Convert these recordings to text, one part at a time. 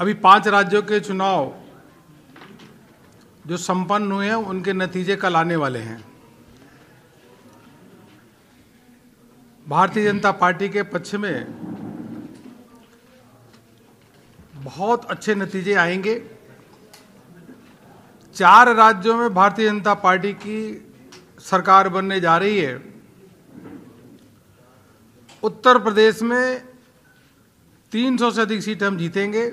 अभी पांच राज्यों के चुनाव जो संपन्न हुए हैं उनके नतीजे कल आने वाले हैं भारतीय जनता पार्टी के पक्ष में बहुत अच्छे नतीजे आएंगे चार राज्यों में भारतीय जनता पार्टी की सरकार बनने जा रही है उत्तर प्रदेश में 300 से अधिक सीट हम जीतेंगे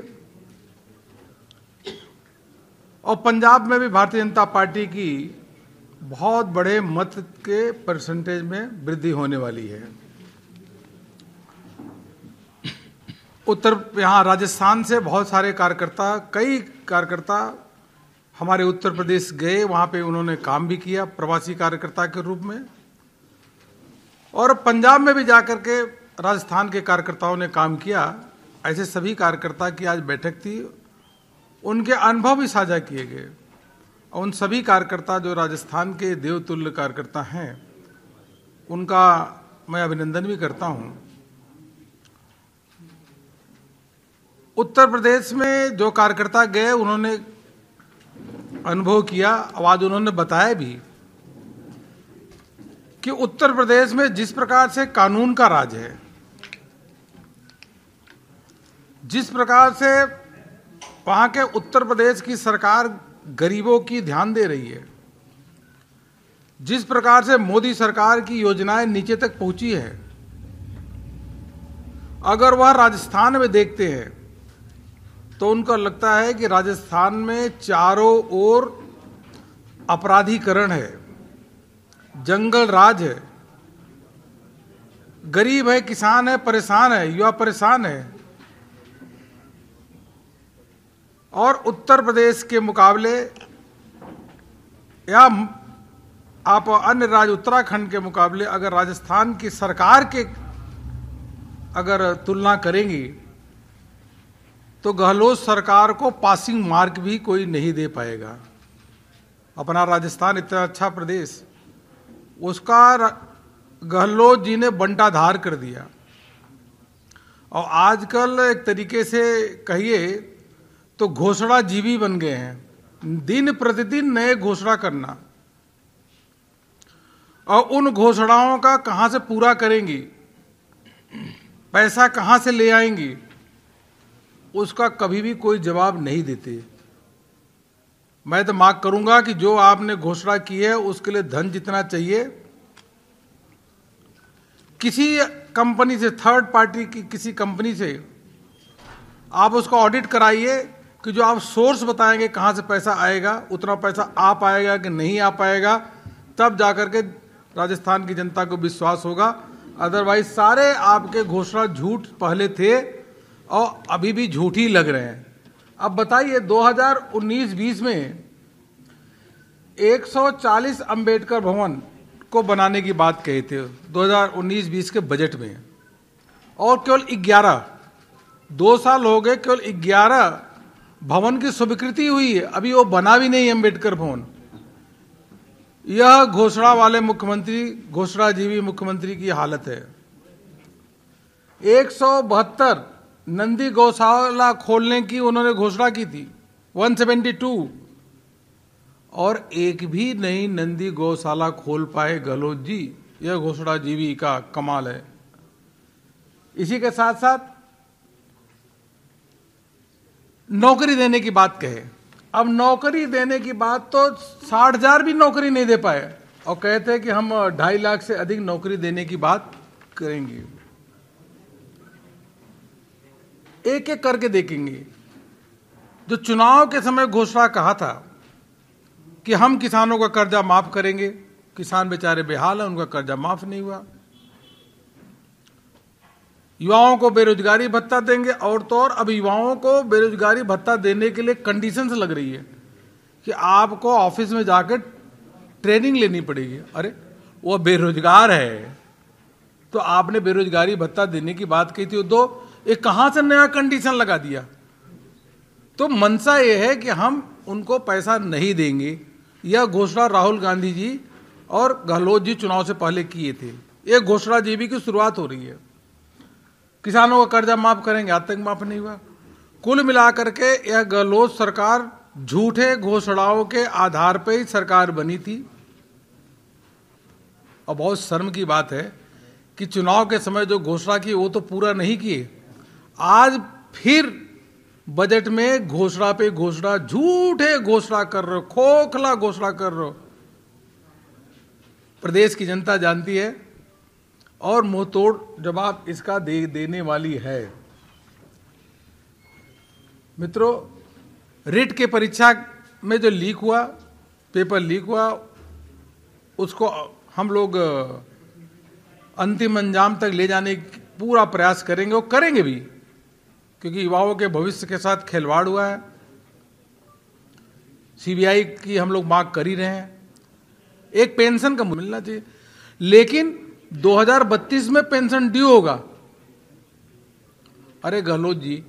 और पंजाब में भी भारतीय जनता पार्टी की बहुत बड़े मत के परसेंटेज में वृद्धि होने वाली है उत्तर यहाँ राजस्थान से बहुत सारे कार्यकर्ता कई कार्यकर्ता हमारे उत्तर प्रदेश गए वहाँ पे उन्होंने काम भी किया प्रवासी कार्यकर्ता के रूप में और पंजाब में भी जाकर के राजस्थान के कार्यकर्ताओं ने काम किया ऐसे सभी कार्यकर्ता की आज बैठक थी उनके अनुभव भी साझा किए गए और उन सभी कार्यकर्ता जो राजस्थान के देवतुल्य कार्यकर्ता हैं उनका मैं अभिनंदन भी करता हूं उत्तर प्रदेश में जो कार्यकर्ता गए उन्होंने अनुभव किया आवाज उन्होंने बताया भी कि उत्तर प्रदेश में जिस प्रकार से कानून का राज है जिस प्रकार से वहाँ के उत्तर प्रदेश की सरकार गरीबों की ध्यान दे रही है जिस प्रकार से मोदी सरकार की योजनाएं नीचे तक पहुंची है अगर वह राजस्थान में देखते हैं तो उनको लगता है कि राजस्थान में चारों ओर अपराधीकरण है जंगल राज है गरीब है किसान है परेशान है युवा परेशान है और उत्तर प्रदेश के मुकाबले या आप अन्य राज्य उत्तराखंड के मुकाबले अगर राजस्थान की सरकार के अगर तुलना करेंगी तो गहलोत सरकार को पासिंग मार्क भी कोई नहीं दे पाएगा अपना राजस्थान इतना अच्छा प्रदेश उसका गहलोत जी ने बंटाधार कर दिया और आजकल एक तरीके से कहिए तो घोषणा जीवी बन गए हैं दिन प्रतिदिन नए घोषणा करना और उन घोषणाओं का कहां से पूरा करेंगी पैसा कहां से ले आएंगी उसका कभी भी कोई जवाब नहीं देते मैं तो मांग करूंगा कि जो आपने घोषणा की है उसके लिए धन जितना चाहिए किसी कंपनी से थर्ड पार्टी की किसी कंपनी से आप उसका ऑडिट कराइए कि जो आप सोर्स बताएंगे कहाँ से पैसा आएगा उतना पैसा आ पाएगा कि नहीं आ पाएगा तब जा कर के राजस्थान की जनता को विश्वास होगा अदरवाइज सारे आपके घोषणा झूठ पहले थे और अभी भी झूठ ही लग रहे हैं अब बताइए 2019-20 में 140 अंबेडकर भवन को बनाने की बात कही थी 2019-20 के बजट में और केवल 11 दो साल हो गए केवल भवन की स्वीकृति हुई है अभी वो बना भी नहीं अम्बेडकर भवन यह घोषणा वाले मुख्यमंत्री घोषणा जीवी मुख्यमंत्री की हालत है एक नंदी गौशाला खोलने की उन्होंने घोषणा की थी 172 और एक भी नई नंदी गौशाला खोल पाए गहलोत जी यह घोषणा जीवी का कमाल है इसी के साथ साथ नौकरी देने की बात कहे अब नौकरी देने की बात तो साठ हजार भी नौकरी नहीं दे पाए और कहते हैं कि हम ढाई लाख से अधिक नौकरी देने की बात करेंगे एक एक करके देखेंगे जो चुनाव के समय घोषणा कहा था कि हम किसानों का कर्जा माफ करेंगे किसान बेचारे बेहाल है उनका कर्जा माफ नहीं हुआ युवाओं को बेरोजगारी भत्ता देंगे और तो और अब युवाओं को बेरोजगारी भत्ता देने के लिए कंडीशंस लग रही है कि आपको ऑफिस में जाकर ट्रेनिंग लेनी पड़ेगी अरे वो बेरोजगार है तो आपने बेरोजगारी भत्ता देने की बात कही थी तो ये कहाँ से नया कंडीशन लगा दिया तो मनसा ये है कि हम उनको पैसा नहीं देंगे यह घोषणा राहुल गांधी जी और गहलोत जी चुनाव से पहले किए थे ये घोषणा भी की शुरुआत हो रही है किसानों का कर्जा माफ करेंगे आज तक माफ नहीं हुआ कुल मिलाकर के यह गहलोत सरकार झूठे घोषणाओं के आधार पर ही सरकार बनी थी और बहुत शर्म की बात है कि चुनाव के समय जो घोषणा की वो तो पूरा नहीं किए आज फिर बजट में घोषणा पे घोषणा झूठे घोषणा कर रहे हो खोखला घोषणा कर रहे हो प्रदेश की जनता जानती है और मुंहतोड़ जवाब इसका दे देने वाली है मित्रों रिट के परीक्षा में जो लीक हुआ पेपर लीक हुआ उसको हम लोग अंतिम अंजाम तक ले जाने पूरा प्रयास करेंगे और करेंगे भी क्योंकि युवाओं के भविष्य के साथ खिलवाड़ हुआ है सीबीआई की हम लोग मांग कर ही रहे हैं एक पेंशन का मिलना चाहिए लेकिन 2032 में पेंशन ड्यू होगा अरे गहलोत जी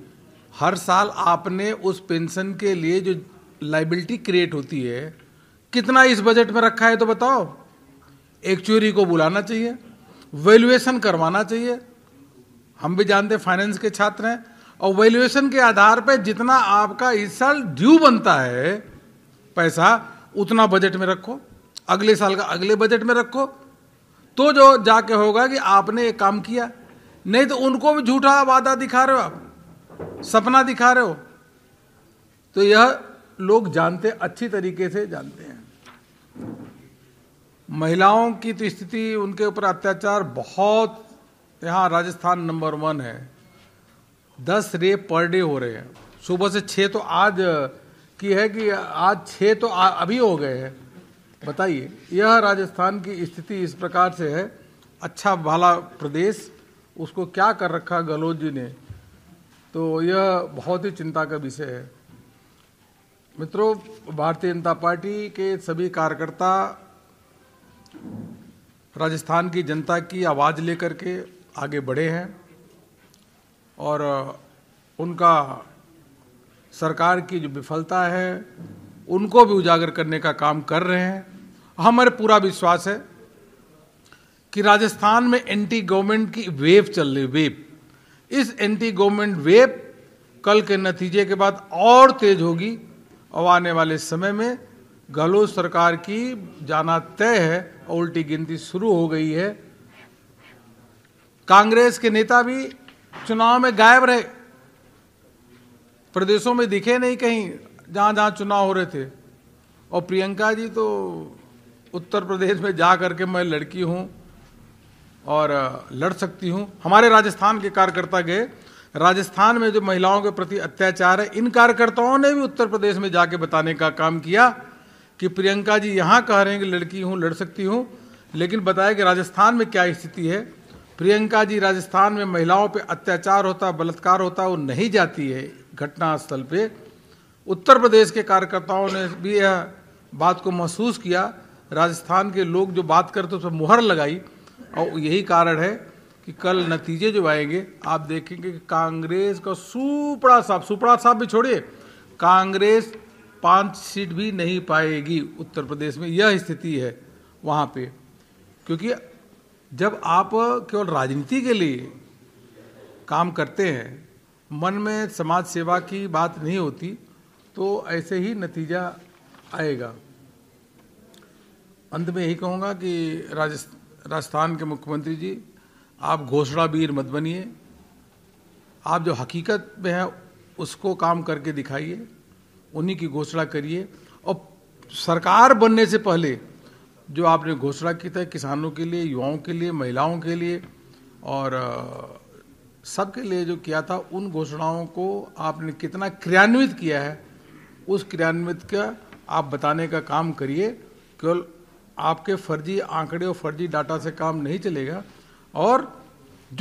हर साल आपने उस पेंशन के लिए जो लाइबिलिटी क्रिएट होती है कितना इस बजट में रखा है तो बताओ एक्चुअरी को बुलाना चाहिए वैल्यूएशन करवाना चाहिए हम भी जानते फाइनेंस के छात्र हैं और वैल्यूएशन के आधार पर जितना आपका इस साल ड्यू बनता है पैसा उतना बजट में रखो अगले साल का अगले बजट में रखो तो जो जाके होगा कि आपने ये काम किया नहीं तो उनको भी झूठा वादा दिखा रहे हो आप सपना दिखा रहे हो तो यह लोग जानते अच्छी तरीके से जानते हैं महिलाओं की तो स्थिति उनके ऊपर अत्याचार बहुत यहाँ राजस्थान नंबर वन है दस रेप पर डे हो रहे हैं सुबह से छः तो आज की है कि आज छः तो आ, अभी हो गए हैं बताइए यह राजस्थान की स्थिति इस प्रकार से है अच्छा भाला प्रदेश उसको क्या कर रखा गहलोत जी ने तो यह बहुत ही चिंता का विषय है मित्रों भारतीय जनता पार्टी के सभी कार्यकर्ता राजस्थान की जनता की आवाज़ लेकर के आगे बढ़े हैं और उनका सरकार की जो विफलता है उनको भी उजागर करने का काम कर रहे हैं हमारे पूरा विश्वास है कि राजस्थान में एंटी गवर्नमेंट की वेव चल रही वेव इस एंटी गवर्नमेंट वेव कल के नतीजे के बाद और तेज होगी और आने वाले समय में गहलोत सरकार की जाना तय है और उल्टी गिनती शुरू हो गई है कांग्रेस के नेता भी चुनाव में गायब रहे प्रदेशों में दिखे नहीं कहीं जहां जहां चुनाव हो रहे थे और प्रियंका जी तो उत्तर प्रदेश में जा करके मैं लड़की हूं और लड़ सकती हूं हमारे राजस्थान के कार्यकर्ता गए राजस्थान में जो महिलाओं के प्रति अत्याचार है इन कार्यकर्ताओं ने भी उत्तर प्रदेश में जाके बताने का काम किया कि प्रियंका जी यहाँ कह रहे हैं कि लड़की हूँ लड़ सकती हूँ लेकिन बताया कि राजस्थान में क्या स्थिति है प्रियंका जी राजस्थान में महिलाओं पर अत्याचार होता बलात्कार होता वो नहीं जाती है घटनास्थल पर उत्तर प्रदेश के कार्यकर्ताओं ने भी यह बात को महसूस किया राजस्थान के लोग जो बात करते उस पर मुहर लगाई और यही कारण है कि कल नतीजे जो आएंगे आप देखेंगे कि कांग्रेस का सुपड़ा साहब सुपड़ा साहब भी छोड़िए कांग्रेस पांच सीट भी नहीं पाएगी उत्तर प्रदेश में यह स्थिति है वहाँ पे क्योंकि जब आप केवल राजनीति के लिए काम करते हैं मन में समाज सेवा की बात नहीं होती तो ऐसे ही नतीजा आएगा अंत में यही कहूँगा कि राजस्थान के मुख्यमंत्री जी आप घोषणा वीर मत बनिए आप जो हकीकत में है उसको काम करके दिखाइए उन्हीं की घोषणा करिए और सरकार बनने से पहले जो आपने घोषणा की था किसानों के लिए युवाओं के लिए महिलाओं के लिए और सबके लिए जो किया था उन घोषणाओं को आपने कितना क्रियान्वित किया है उस क्रियान्वित का आप बताने का काम करिए केवल आपके फर्जी आंकड़े और फर्जी डाटा से काम नहीं चलेगा और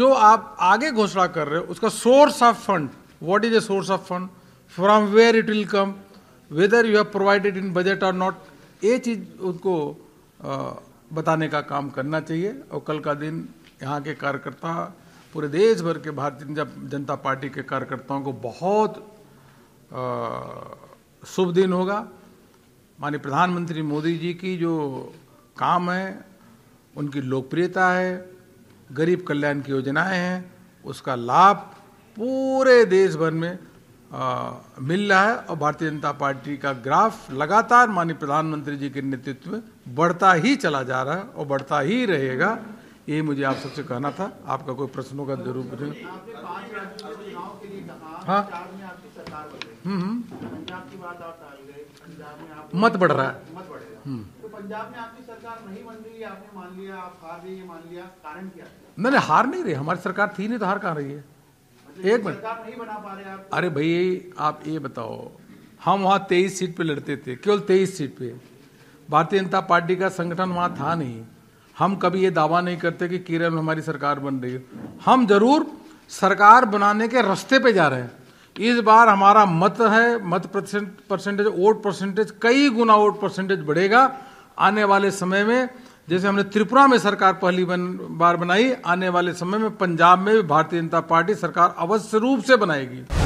जो आप आगे घोषणा कर रहे हो उसका source of fund what is a source of fund from where it will come whether you have provided in budget और नॉट ये चीज उनको बताने का काम करना चाहिए और कल का दिन यहाँ के कार्यकर्ता पूरे देश भर के भारतीय जनता पार्टी के कार्यकर्ताओं को बहुत आ, शुभ दिन होगा माननीय प्रधानमंत्री मोदी जी की जो काम है उनकी लोकप्रियता है गरीब कल्याण की योजनाएं हैं उसका लाभ पूरे देश भर में आ, मिल रहा है और भारतीय जनता पार्टी का ग्राफ लगातार माननीय प्रधानमंत्री जी के नेतृत्व में बढ़ता ही चला जा रहा है और बढ़ता ही रहेगा ये मुझे आप सबसे कहना था आपका कोई प्रश्नों का तो जरूर हाँ हम्म, हम्म। मत बढ़ रहा है मत हम्म। तो पंजाब में आपकी सरकार नहीं बन रही आपने मान लिया आप हार रही है मान लिया कारण क्या नहीं हार नहीं रही हमारी सरकार थी नहीं तो हार कहा रही है अच्छा, एक मिनट नहीं बना पा रहे आप अरे भाई आप ये बताओ हम वहाँ तेईस सीट पे लड़ते थे केवल तेईस सीट पे भारतीय जनता पार्टी का संगठन वहाँ था नहीं हम कभी ये दावा नहीं करते कि केरल में हमारी सरकार बन रही है हम जरूर सरकार बनाने के रास्ते पे जा रहे हैं इस बार हमारा मत है मत परसेंटेज वोट परसेंटेज कई गुना वोट परसेंटेज बढ़ेगा आने वाले समय में जैसे हमने त्रिपुरा में सरकार पहली बार बनाई आने वाले समय में पंजाब में भी भारतीय जनता पार्टी सरकार अवश्य रूप से बनाएगी